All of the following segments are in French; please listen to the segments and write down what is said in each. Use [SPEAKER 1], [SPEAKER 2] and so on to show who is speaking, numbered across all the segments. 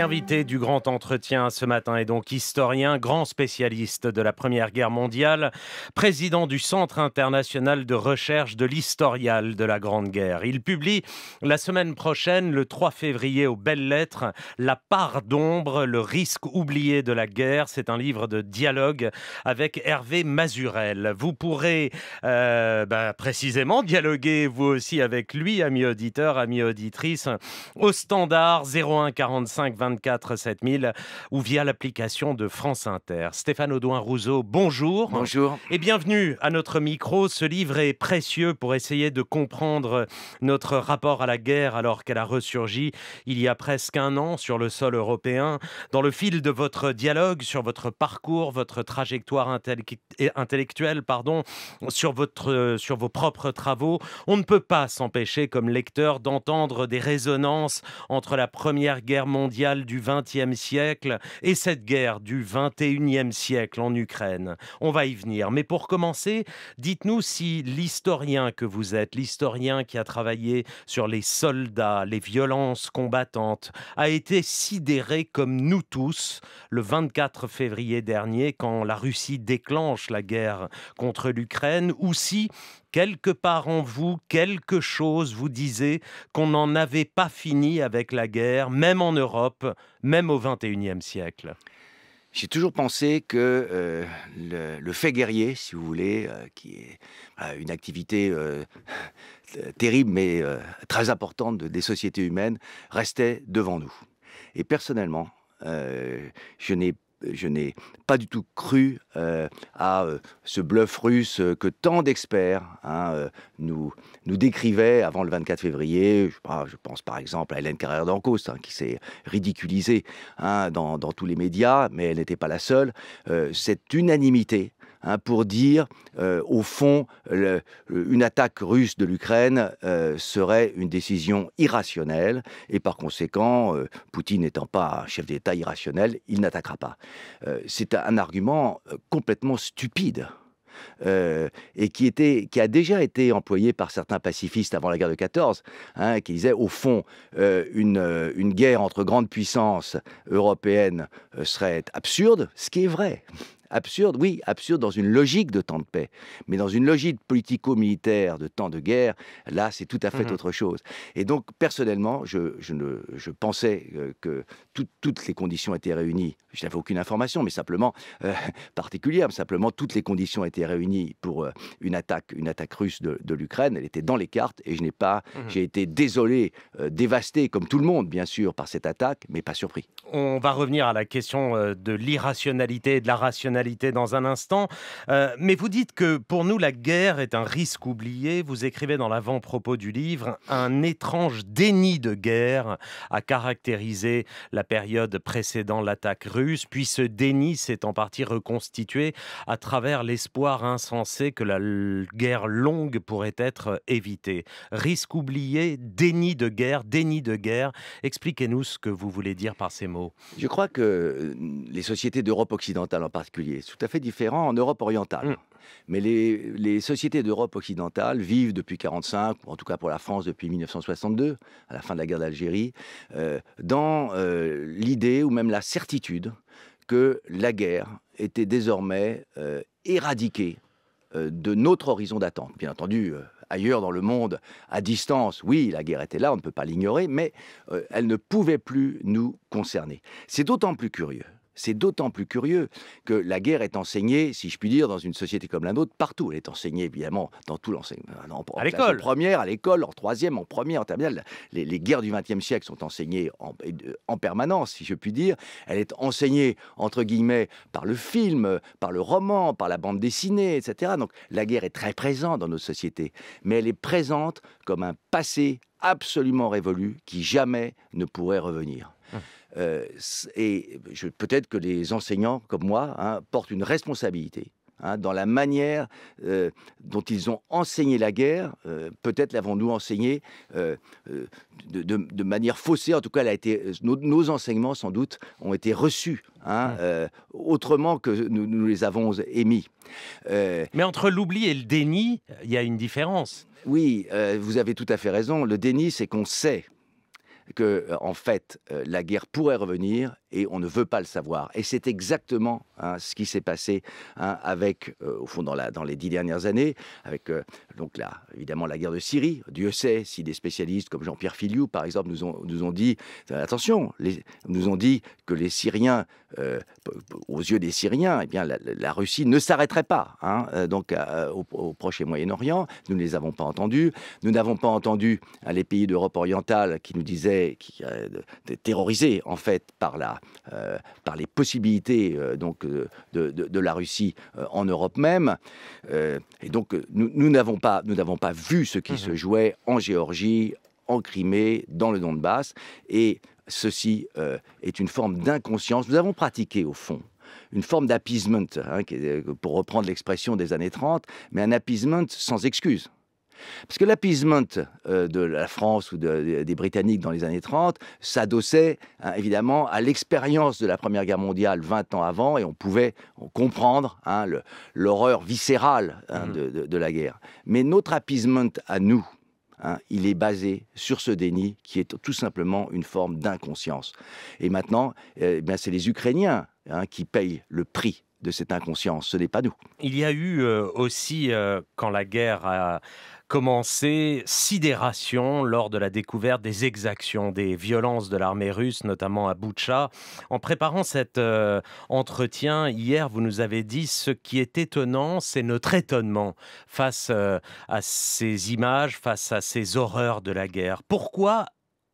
[SPEAKER 1] l'invité du grand entretien ce matin est donc historien, grand spécialiste de la Première Guerre mondiale, président du Centre international de recherche de l'historial de la Grande Guerre. Il publie la semaine prochaine, le 3 février, aux belles lettres, La part d'ombre, le risque oublié de la guerre. C'est un livre de dialogue avec Hervé Mazurel. Vous pourrez euh, bah, précisément dialoguer vous aussi avec lui, ami auditeur, ami auditrice, au standard 0145 25 7000 ou via l'application de France Inter. Stéphane Audouin-Rousseau, bonjour. Bonjour. Et bienvenue à notre micro. Ce livre est précieux pour essayer de comprendre notre rapport à la guerre alors qu'elle a ressurgi il y a presque un an sur le sol européen. Dans le fil de votre dialogue sur votre parcours, votre trajectoire intellectuelle, pardon, sur, votre, sur vos propres travaux, on ne peut pas s'empêcher comme lecteur d'entendre des résonances entre la Première Guerre mondiale du XXe siècle et cette guerre du XXIe siècle en Ukraine. On va y venir. Mais pour commencer, dites-nous si l'historien que vous êtes, l'historien qui a travaillé sur les soldats, les violences combattantes, a été sidéré comme nous tous le 24 février dernier quand la Russie déclenche la guerre contre l'Ukraine ou si quelque part en vous, quelque chose vous disait qu'on n'en avait pas fini avec la guerre, même en Europe, même au XXIe
[SPEAKER 2] siècle j'ai toujours pensé que euh, le, fait guerrier, si vous voulez, euh, qui est une activité euh, terrible mais très importante des sociétés humaines, restait devant nous. Et personnellement, je n'ai je n'ai pas du tout cru euh, à euh, ce bluff russe euh, que tant d'experts hein, nous, décrivaient avant le 24 février. Je, pense par exemple à Hélène Carrère d'Ancost, hein, qui s'est ridiculisée hein, dans, tous les médias, mais elle n'était pas la seule. cette unanimité Hein, pour dire, euh, au fond, une attaque russe de l'Ukraine euh, serait une décision irrationnelle, et par conséquent, euh, Poutine n'étant pas un chef d'État irrationnel, il n'attaquera pas. C'est un argument complètement stupide. et qui, a déjà été employé par certains pacifistes avant la guerre de 14, hein, qui disaient au fond une, guerre entre grandes puissances européennes serait absurde, ce qui est vrai. Absurde, oui, absurde dans une logique de temps de paix. Mais dans une logique politico-militaire de temps de guerre, là, c'est tout à fait mhm. autre chose. Et donc, personnellement, je, pensais euh, que toutes les conditions étaient réunies. Je n'avais aucune information, mais simplement euh, particulière. simplement, toutes les conditions étaient réunies pour euh, une attaque, une attaque russe de, l'Ukraine. Elle était dans les cartes et je n'ai pas. Mhm. J'ai été désolé, dévasté, comme tout le monde, bien sûr, par cette attaque, mais pas surpris.
[SPEAKER 1] On va revenir à la question de l'irrationalité et de la rationalité dans un instant. Euh, mais vous dites que pour nous, la guerre est un risque oublié. Vous écrivez dans l'avant-propos du livre un étrange déni de guerre a caractérisé la période précédant l'attaque russe, puis ce déni s'est en partie reconstitué à travers l'espoir insensé que la guerre longue pourrait être évitée. Risque oublié, déni de guerre, déni de guerre. Expliquez-nous ce que vous voulez dire par ces
[SPEAKER 2] mots. Je crois que les sociétés d'Europe occidentale en particulier, est tout à fait différent en Europe orientale. Mm. Mais les, sociétés d'Europe occidentale vivent depuis 1945, en tout cas pour la France depuis 1962, à la fin de la guerre d'Algérie, euh, dans euh, l'idée ou même la certitude que la guerre était désormais euh, éradiquée de notre horizon d'attente. Bien entendu, ailleurs dans le monde, à distance, oui, la guerre était là, on ne peut pas l'ignorer, mais elle ne pouvait plus nous concerner. C'est d'autant plus curieux c'est d'autant plus curieux que la guerre est enseignée, si je puis dire, dans une société comme la nôtre, partout. Elle est enseignée, évidemment, dans tout l'enseignement. Ah à l'école. première, à l'école, en troisième, en première, en terminale. Les, guerres du XXe siècle sont enseignées en, permanence, si je puis dire. Elle est enseignée, entre guillemets, par le film, par le roman, par la bande dessinée, etc. Donc la guerre est très présente dans nos sociétés, mais elle est présente comme un passé absolument révolu qui jamais ne pourrait revenir. Hum. Euh, et peut-être que les enseignants comme moi hein, portent une responsabilité. Hein, dans la manière euh, dont ils ont enseigné la guerre, euh, peut-être l'avons-nous enseignée de, manière faussée. En tout cas, a été, nos, enseignements, sans doute, ont été reçus hein, autrement que nous, les avons émis. Mais entre l'oubli et le déni, il y a une différence. Oui, vous avez tout à fait raison. Le déni, c'est qu'on sait que, euh, en fait, euh, la guerre pourrait revenir et on ne veut pas le savoir. Et c'est exactement hein, ce qui s'est passé hein, avec, euh, au fond, dans, la, dans, les dix dernières années, avec euh, donc là, évidemment la guerre de Syrie. Dieu sait si des spécialistes comme Jean-Pierre Filiou, par exemple, nous ont, nous ont dit attention, nous ont dit que les Syriens, euh, aux yeux des Syriens, et eh bien la, Russie ne s'arrêterait pas. Hein. donc au, Proche et Moyen-Orient, nous ne les avons pas entendus. Nous n'avons pas entendu les pays d'Europe orientale qui nous disaient, qui terrorisés en fait par la euh, par, les possibilités euh, donc, euh, de, la Russie en Europe même. et donc, nous n'avons pas, pas vu ce qui mhm. se jouait en Géorgie, en Crimée, dans le Donbass. Et ceci est une forme d'inconscience. Nous avons pratiqué, au fond, une forme d'appeasement, hein, pour reprendre l'expression des années 30, mais un appeasement sans excuse. Parce que l'appeasement euh, de la France ou des Britanniques dans les années 30 s'adossait hein, évidemment à l'expérience de la Première Guerre mondiale 20 ans avant et on pouvait comprendre hein, l'horreur viscérale hein, mmh. de, la guerre. Mais notre appeasement à nous, il est basé sur ce déni qui est tout simplement une forme d'inconscience. Et maintenant, euh, eh c'est les Ukrainiens qui payent le prix de cette inconscience, ce n'est pas nous.
[SPEAKER 1] Il y a eu euh, aussi, quand la guerre a commencé sidération lors de la découverte des exactions, des violences de l'armée russe, notamment à Boucha. En préparant cet euh, entretien, hier, vous nous avez dit ce qui est étonnant, c'est notre étonnement face euh, à ces images, face à ces
[SPEAKER 2] horreurs de la guerre.
[SPEAKER 1] Pourquoi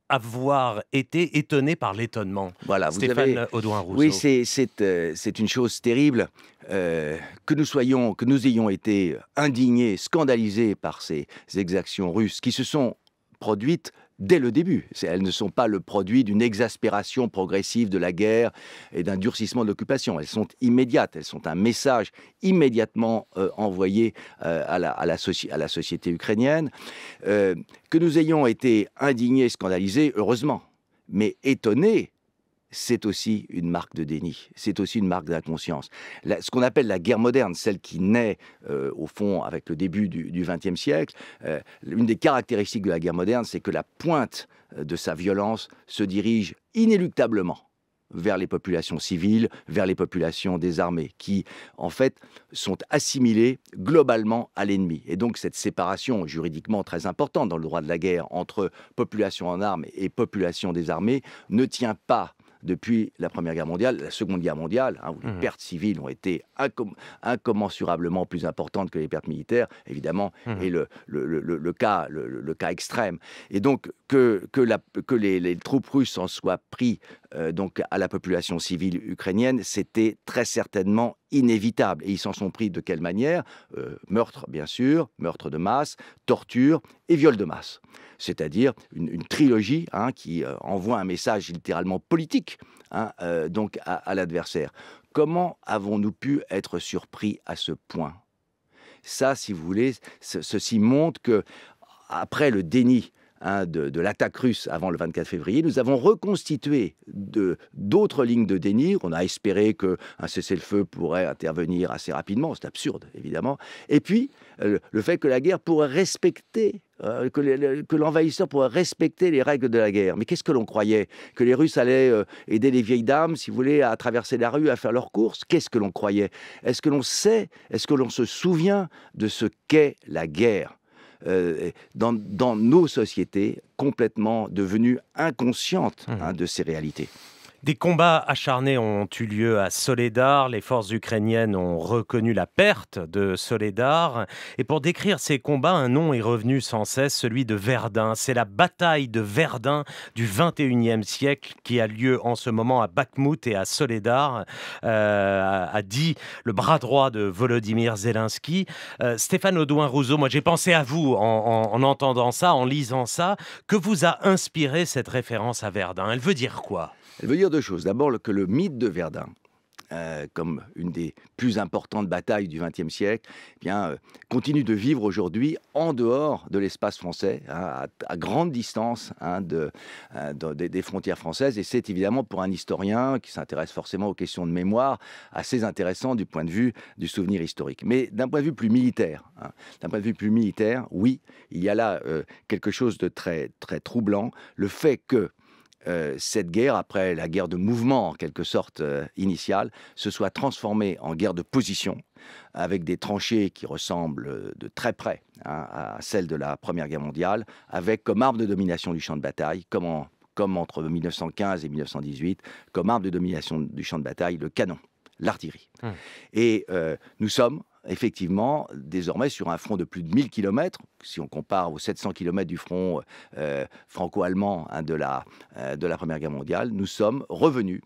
[SPEAKER 1] avoir été étonné par l'étonnement. Voilà, Stéphane vous avez... Audouin Rousseau. Oui,
[SPEAKER 2] euh, c'est une chose terrible. Euh, que nous soyons, que nous ayons été indignés, scandalisés par ces exactions russes qui se sont produites dès le début. Elles ne sont pas le produit d'une exaspération progressive de la guerre et d'un durcissement de l'occupation. Elles sont immédiates, elles sont un message immédiatement euh, envoyé euh, à, la, société ukrainienne. que nous ayons été indignés, scandalisés, heureusement, mais étonnés, c'est aussi une marque de déni, c'est aussi une marque d'inconscience. Ce qu'on appelle la guerre moderne, celle qui naît euh, au fond avec le début du XXe siècle, euh, une des caractéristiques de la guerre moderne, c'est que la pointe euh, de sa violence se dirige inéluctablement vers les populations civiles, vers les populations désarmées, qui en fait sont assimilées globalement à l'ennemi. Et donc cette séparation juridiquement très importante dans le droit de la guerre entre population en armes et population désarmée ne tient pas depuis la Première Guerre mondiale, la Seconde Guerre mondiale, hein, où les mhm. pertes civiles ont été incommensurablement plus importantes que les pertes militaires, évidemment, mhm. et le, cas, le, cas extrême. Et donc, que, les, troupes russes en soient pris euh, donc, à la population civile ukrainienne, c'était très certainement inévitable. Et ils s'en sont pris de quelle manière euh, Meurtre, bien sûr, meurtre de masse, torture, et viol de masse. C'est-à-dire une, trilogie hein, qui euh, envoie un message littéralement politique hein, euh, donc à, l'adversaire. Comment avons-nous pu être surpris à ce point Ça, si vous voulez, ceci montre que après le déni Hein, de, l'attaque russe avant le 24 février, nous avons reconstitué d'autres lignes de déni. On a espéré qu'un cessez-le-feu pourrait intervenir assez rapidement, c'est absurde évidemment. Et puis, euh, le fait que la guerre pourrait respecter euh, que l'envahisseur pourrait respecter les règles de la guerre. Mais qu'est-ce que l'on croyait Que les Russes allaient euh, aider les vieilles dames, si vous voulez, à traverser la rue, à faire leurs courses Qu'est-ce que l'on croyait Est-ce que l'on sait Est-ce que l'on se souvient de ce qu'est la guerre euh, dans, nos sociétés complètement devenues inconscientes mmh. hein, de ces réalités. Des
[SPEAKER 1] combats acharnés ont eu lieu à Soledar. Les forces ukrainiennes ont reconnu la perte de Soledar. Et pour décrire ces combats, un nom est revenu sans cesse, celui de Verdun. C'est la bataille de Verdun du 21e siècle qui a lieu en ce moment à Bakhmut et à Soledar, euh, a dit le bras droit de Volodymyr Zelensky. Euh, Stéphane Audouin-Rousseau, moi j'ai pensé à vous en entendant ça, en lisant ça. Que vous a inspiré cette référence à Verdun Elle veut dire quoi
[SPEAKER 2] elle veut dire deux choses. D'abord, que le mythe de Verdun, euh, comme une des plus importantes batailles du XXe siècle, eh bien, euh, continue de vivre aujourd'hui en dehors de l'espace français, hein, à, grande distance hein, euh, des frontières françaises. Et c'est évidemment pour un historien qui s'intéresse forcément aux questions de mémoire assez intéressant du point de vue du souvenir historique. Mais d'un point de vue plus militaire, hein, d'un point de vue plus militaire, oui, il y a là quelque chose de très, très troublant. Le fait que euh, cette guerre, après la guerre de mouvement en quelque sorte euh, initiale, se soit transformée en guerre de position, avec des tranchées qui ressemblent euh, de très près hein, à celles de la Première Guerre mondiale, avec comme arme de domination du champ de bataille, comme, comme entre 1915 et 1918, comme arme de domination du champ de bataille, le canon l'artillerie. Hum. Et nous sommes effectivement, désormais, sur un front de plus de 1000 km, si on compare aux 700 km du front euh, franco-allemand hein, euh, de la Première Guerre mondiale, nous sommes revenus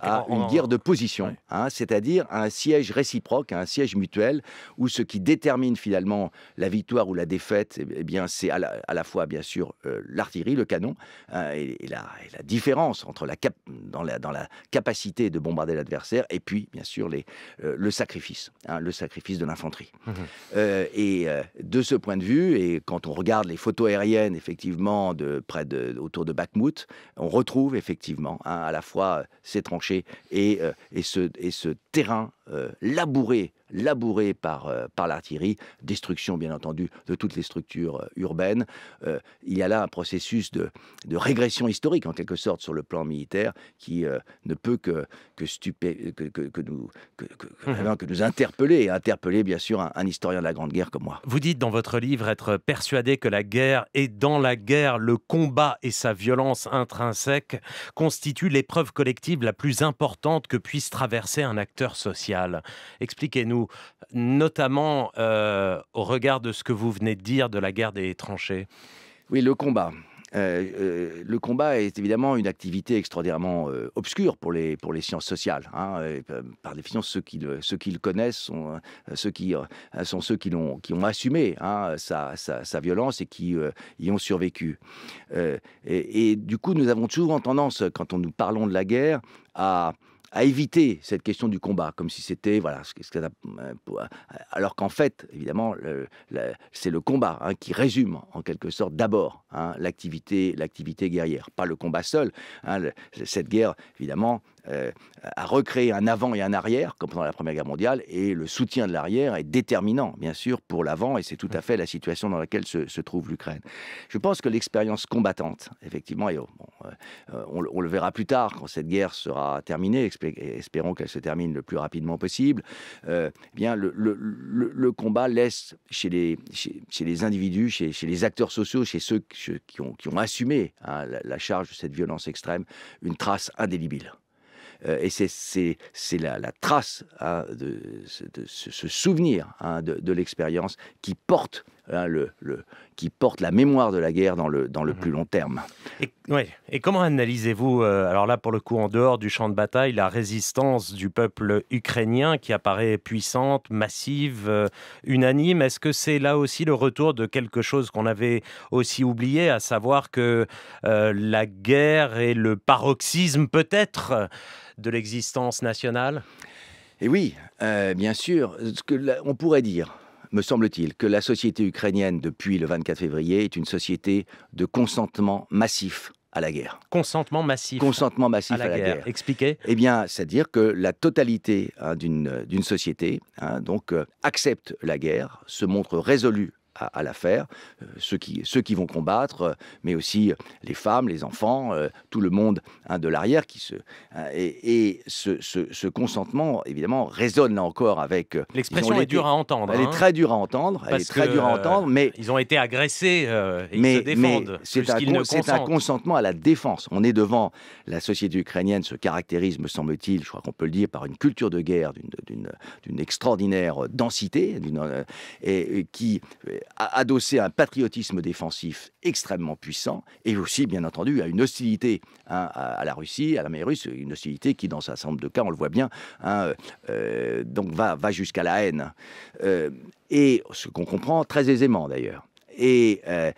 [SPEAKER 2] à une guerre de position, hein, c'est-à-dire un siège réciproque, à un siège mutuel, où ce qui détermine finalement la victoire ou la défaite, eh, eh bien, c'est à, la, fois, bien sûr, euh, l'artillerie, le canon, hein, et, la, différence entre la, dans la dans, la, capacité de bombarder l'adversaire, et puis, bien sûr, les, euh, le sacrifice, hein, le sacrifice de l'infanterie. Mmh euh, et de ce point de vue, et quand on regarde les photos aériennes, effectivement, de près de, autour de Bakhmut, on retrouve effectivement à la fois ces tranchées euh, ce, et ce terrain euh, labouré labouré par, euh, par l'artillerie, destruction bien entendu de toutes les structures euh, urbaines. Euh, il y a là un processus de, de, régression historique en quelque sorte sur le plan militaire qui ne peut que, que, stupé, que, que, nous, que, que, mhm. nous interpeller et interpeller bien sûr un, un historien de la Grande Guerre comme moi.
[SPEAKER 1] Vous dites dans votre livre être persuadé que la guerre et dans la guerre le combat et sa violence intrinsèque constituent l'épreuve collective la plus importante que puisse traverser un acteur social. Expliquez-nous
[SPEAKER 2] notamment euh, au regard de ce que vous venez de dire de la guerre des tranchées Oui, le combat. Euh, euh, le combat est évidemment une activité extraordinairement obscure pour les, pour les sciences sociales. Hein, par définition, ceux qui le, connaissent sont ceux qui, sont ceux qui, l'ont, qui ont assumé hein, sa, violence et qui y ont survécu. Et, du coup, nous avons toujours tendance, quand on nous parlons de la guerre, à à éviter cette question du combat, comme si c'était voilà, euh, alors qu'en fait, évidemment, c'est le combat hein, qui résume en quelque sorte d'abord hein, l'activité, l'activité guerrière, pas le combat seul. Hein, cette guerre, évidemment, euh, à recréer un avant et un arrière, comme pendant la Première Guerre mondiale, et le soutien de l'arrière est déterminant, bien sûr, pour l'avant, et c'est tout à fait la situation dans laquelle se, trouve l'Ukraine. Je pense que l'expérience combattante, effectivement, et oh, euh, euh, on, le verra plus tard, quand cette guerre sera terminée, espérons qu'elle se termine le plus rapidement possible, eh bien, le, combat laisse chez les, chez, les individus, chez, les acteurs sociaux, chez ceux qui, ont, assumé hein, la, la charge de cette violence extrême, une trace indélébile. Euh, et c'est la, la, trace hein, de, ce, souvenir hein, de, l'expérience qui porte hein, le, qui porte la mémoire de la guerre dans le, dans le mhm. plus long terme.
[SPEAKER 1] Et, comment analysez-vous, euh, alors là pour le coup en dehors du champ de bataille, la résistance du peuple ukrainien qui apparaît puissante, massive, euh, unanime Est-ce que c'est là aussi le retour de quelque chose qu'on avait aussi oublié, à savoir que euh, la guerre est le paroxysme peut-être
[SPEAKER 2] de l'existence nationale et oui, bien sûr, ce que on pourrait dire, me semble-t-il, que la société ukrainienne, depuis le 24 février, est une société de consentement massif à la guerre.
[SPEAKER 1] Consentement massif. Consentement massif à la, guerre.
[SPEAKER 2] Expliquez. Eh bien, c'est-à-dire que la totalité hein, d'une société hein, donc euh, accepte la guerre, se montre résolue à, l'affaire, euh, ceux, qui, ceux qui vont combattre, euh, mais aussi euh, les femmes, les enfants, tout le monde hein, de l'arrière qui se hein, et, ce, ce, consentement évidemment résonne là encore avec l'expression est dure à entendre. Elle est hein. très dure à entendre. elle est très dure à entendre,
[SPEAKER 1] mais ils ont été agressés et mais, ils se défendent. c'est un,
[SPEAKER 2] consentement à la défense. On est devant la société ukrainienne se caractérise, me semble-t-il, je crois qu'on peut le dire, par une culture de guerre d'une extraordinaire densité, et, qui adossé à un patriotisme défensif extrêmement puissant et aussi, bien entendu, à une hostilité hein, à, la Russie, à la russe, une hostilité qui, dans un certain nombre de cas, on le voit bien, hein, euh, donc va, va jusqu'à la haine. Euh, et ce qu'on comprend très aisément d'ailleurs. Et euh,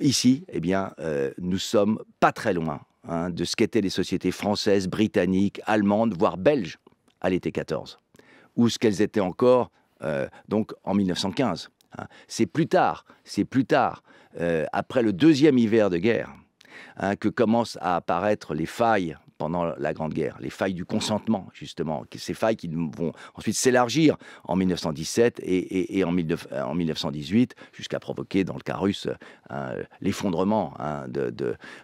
[SPEAKER 2] ici, eh bien, nous sommes pas très loin hein, de ce qu'étaient les sociétés françaises, britanniques, allemandes, voire belges à l'été 14, ou ce qu'elles étaient encore donc en 1915. Hein. C'est plus tard, c'est plus tard, euh, après le deuxième hiver de guerre, hein, que commencent à apparaître les failles pendant la Grande Guerre, les failles du consentement, justement, ces failles qui vont ensuite s'élargir en 1917 et, en, 1918, jusqu'à provoquer, dans le cas russe, hein, l'effondrement de,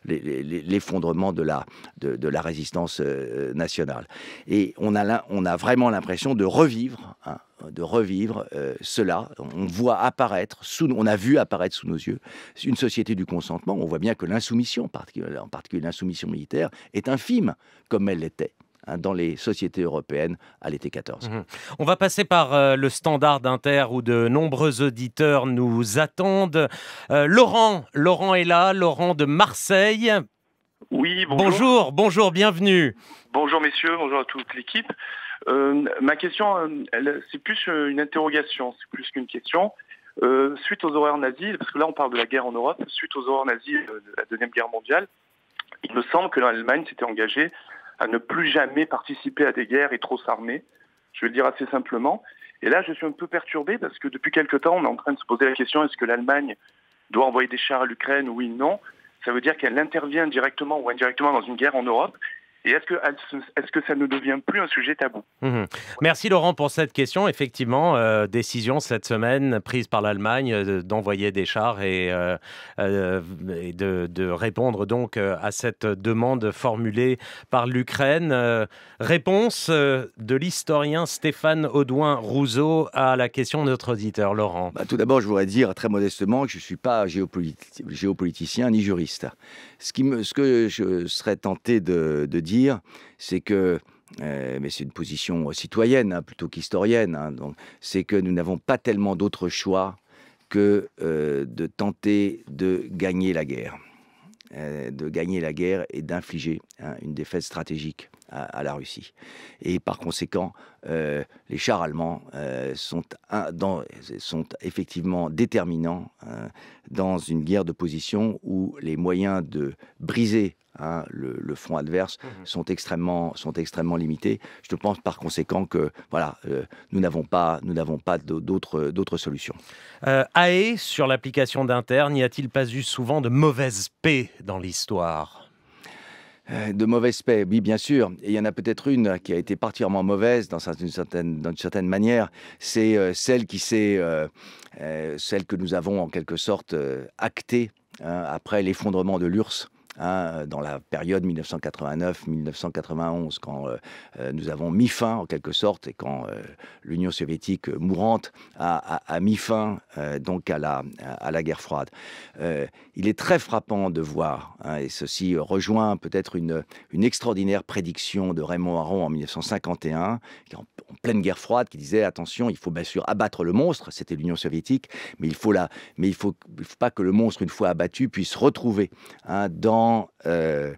[SPEAKER 2] l'effondrement de la, résistance euh, nationale. Et on a, vraiment l'impression de revivre de revivre euh, cela. On voit apparaître, sous, on a vu apparaître sous nos yeux une société du consentement. On voit bien que l'insoumission, en particulier l'insoumission militaire, est infime comme elle l'était hein, dans les sociétés européennes à l'été 14.
[SPEAKER 1] Mmh on va passer par euh, le standard d'Inter où de nombreux auditeurs nous attendent. Euh, Laurent, Laurent est là, Laurent de Marseille.
[SPEAKER 2] Oui, bonjour. Bonjour,
[SPEAKER 1] bonjour bienvenue.
[SPEAKER 2] Bonjour messieurs, bonjour à toute l'équipe. Euh, ma question, euh, c'est plus euh, une interrogation, c'est plus qu'une question. suite aux horreurs nazies, parce que là on parle de la guerre en Europe, suite aux horreurs nazies de la Deuxième Guerre mondiale, il me semble que l'Allemagne s'était engagée à ne plus jamais participer à des guerres et trop s'armer, je vais dire assez simplement. Et là je suis un peu perturbé parce que depuis quelque temps on est en train de se poser la question est-ce que l'Allemagne doit envoyer des chars à l'Ukraine Oui, non. Ça veut dire qu'elle intervient directement ou indirectement dans une guerre en Europe et est-ce que, est que ça ne devient plus un sujet tabou
[SPEAKER 1] mhm. Merci Laurent pour cette question. Effectivement, euh, décision cette semaine prise par l'Allemagne euh, d'envoyer des chars et, euh, de, répondre donc à cette demande formulée par l'Ukraine. réponse de l'historien Stéphane Audouin Rousseau à la question de
[SPEAKER 2] notre auditeur Laurent. Bah, tout d'abord, je voudrais dire très modestement que je ne suis pas géopoliticien ni juriste. Ce, qui me, ce que je serais tenté de dire, c'est que euh, mais c'est une position citoyenne hein, plutôt qu'historienne, hein, c'est que nous n'avons pas tellement d'autre choix que euh, de tenter de gagner la guerre, euh, de gagner la guerre et d'infliger hein, une défaite stratégique à, la Russie. Et par conséquent, les chars allemands sont, sont, effectivement déterminants dans une guerre de position où les moyens de briser Hein, le, le, front adverse, mmh sont, extrêmement, sont extrêmement limités. Je pense par conséquent que voilà, euh, nous n'avons pas, pas d'autres solutions.
[SPEAKER 1] Euh, AE, sur l'application d'Inter, n'y a-t-il pas eu souvent de mauvaise
[SPEAKER 2] paix dans l'histoire euh, de mauvaise paix, oui, bien sûr. il y en a peut-être une qui a été particulièrement mauvaise dans une certaine, dans une certaine manière. C'est euh, celle qui celle que nous avons en quelque sorte actée hein, après l'effondrement de l'URSS Hein, dans la période 1989-1991, quand euh, euh, nous avons mis fin en quelque sorte et quand euh, l'Union soviétique mourante a, mis fin donc à la, à la guerre froide. il est très frappant de voir, hein, et ceci rejoint peut-être une, une extraordinaire prédiction de Raymond Aron en 1951, en, pleine guerre froide, qui disait attention, il faut bien sûr abattre le monstre, c'était l'Union soviétique, mais il faut faut, pas que le monstre une fois abattu puisse retrouver hein, dans euh,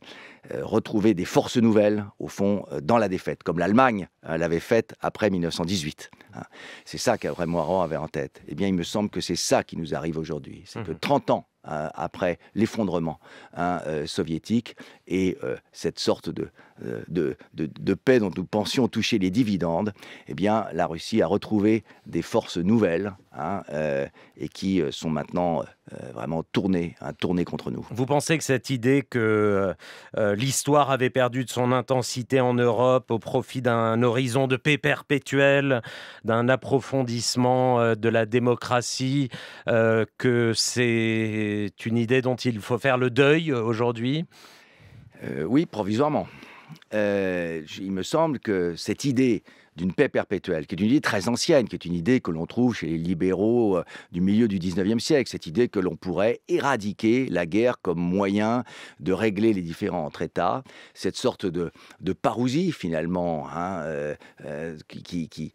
[SPEAKER 2] euh, retrouver des forces nouvelles, au fond, euh, dans la défaite, comme l'Allemagne hein, l'avait faite après 1918. Hein. C'est ça qu'Abraham Moiron avait en tête. Eh bien, il me semble que c'est ça qui nous arrive aujourd'hui. C'est que 30 mhm. ans hein, après l'effondrement soviétique et cette sorte de de, de, paix dont nous pensions toucher les dividendes, eh bien, la Russie a retrouvé des forces nouvelles et qui sont maintenant euh, vraiment tourné, un tourné contre nous.
[SPEAKER 1] Vous pensez que cette idée que euh, euh, l'histoire avait perdu de son intensité en Europe au profit d'un horizon de paix perpétuelle, d'un approfondissement de la démocratie, que c'est une idée dont il faut faire
[SPEAKER 2] le deuil aujourd'hui Oui, provisoirement. il me semble que cette idée d'une paix perpétuelle, qui est une idée très ancienne, qui est une idée que l'on trouve chez les libéraux euh, du milieu du 19e siècle, cette idée que l'on pourrait éradiquer la guerre comme moyen de régler les différents entre États, cette sorte de, de parousie finalement, hein, euh, euh, qui, qui,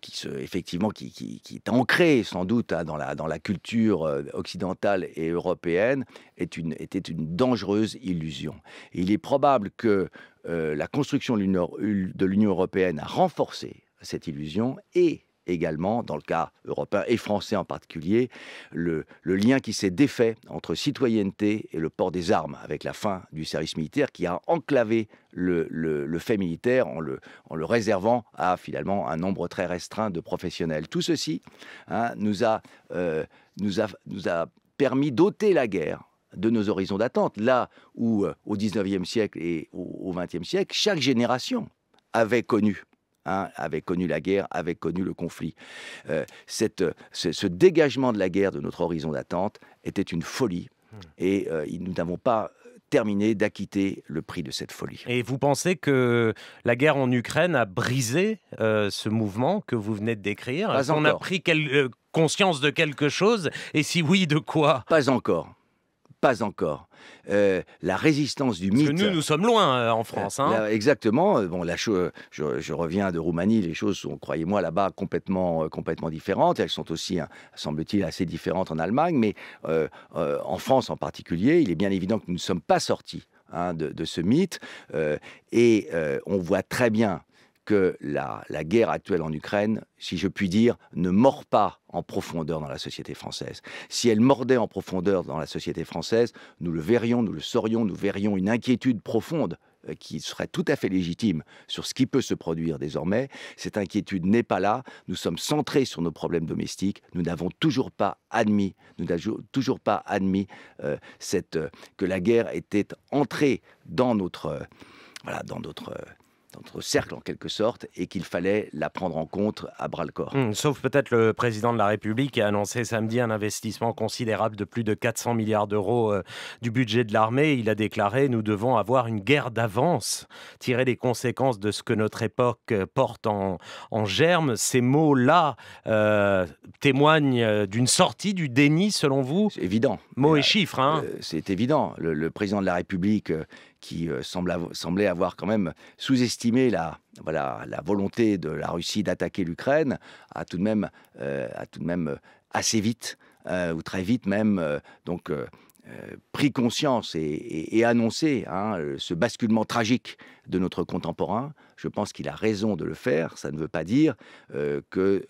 [SPEAKER 2] qui, se, effectivement qui, qui, est ancrée sans doute hein, dans, la, dans la culture occidentale et européenne, est une, était une dangereuse illusion. il est probable que euh, la construction de l'Union européenne a renforcé cette illusion et également, dans le cas européen et français en particulier, le, lien qui s'est défait entre citoyenneté et le port des armes, avec la fin du service militaire qui a enclavé le, fait militaire en, le, réservant à finalement un nombre très restreint de professionnels. Tout ceci hein, euh, nous a permis d'ôter la guerre de nos horizons d'attente. Là où, euh, au 19e siècle et au 20e siècle, chaque génération avait connu hein, avait connu la guerre, avait connu le conflit. Euh, cette, ce, dégagement de la guerre de notre horizon d'attente était une folie hmm. et euh, nous n'avons pas terminé d'acquitter le prix de cette folie.
[SPEAKER 1] Et vous pensez que la guerre en Ukraine a brisé ce mouvement que vous venez de décrire On a pris
[SPEAKER 2] conscience de quelque chose Et si oui, de quoi Pas encore. Pas encore. Euh, la résistance du mythe. Parce que nous, nous sommes loin euh, en France. Hein. Euh, exactement. Bon, la je, reviens de Roumanie. Les choses sont, croyez-moi, là-bas complètement, complètement différentes. Elles sont aussi, hein, semble-t-il, assez différentes en Allemagne. Mais en France en particulier, il est bien évident que nous ne sommes pas sortis hein, de, de, ce mythe. et on voit très bien que la, guerre actuelle en Ukraine, si je puis dire, ne mord pas en profondeur dans la société française. Si elle mordait en profondeur dans la société française, nous le verrions, nous le saurions, nous verrions une inquiétude profonde euh, qui serait tout à fait légitime sur ce qui peut se produire désormais. Cette inquiétude n'est pas là. Nous sommes centrés sur nos problèmes domestiques. Nous n'avons toujours pas admis, nous toujours pas admis euh, cette, euh, que la guerre était entrée dans notre, voilà, dans notre entre cercle en quelque sorte, et qu'il fallait la prendre en compte à bras le corps.
[SPEAKER 1] Hmm, sauf peut-être le président de la République qui a annoncé samedi un investissement considérable de plus de 400 milliards d'euros euh, du budget de l'armée. Il a déclaré Nous devons avoir une guerre d'avance, tirer les conséquences de ce que notre époque euh, porte en, germe. Ces mots-là euh,
[SPEAKER 2] témoignent d'une sortie du déni, selon vous C'est évident. Mots et, chiffres. Hein. C'est évident. le président de la République qui euh, semblait avoir quand même sous-estimé la, volonté de la Russie d'attaquer l'Ukraine, a tout de même, euh, euh, assez vite, ou très vite même, donc. pris conscience et, annoncé hein, ce basculement tragique de notre contemporain, je pense qu'il a raison de le faire. Ça ne veut pas dire que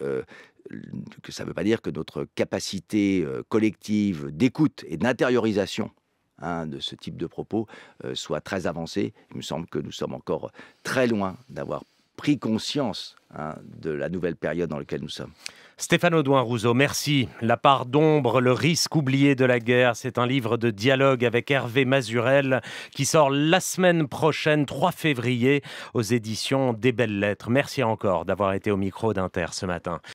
[SPEAKER 2] ça ne veut pas dire que notre capacité collective d'écoute et d'intériorisation Hein, de ce type de propos euh, soit très avancé. Il me semble que nous sommes encore très loin d'avoir pris conscience hein, de la nouvelle période dans laquelle nous sommes. Stéphane Audouin
[SPEAKER 1] Rousseau, merci. La part d'ombre, le risque oublié de la guerre, c'est un livre de dialogue avec Hervé Mazurel qui sort la semaine prochaine, 3 février, aux éditions des Belles Lettres. Merci encore d'avoir été au micro d'Inter ce matin.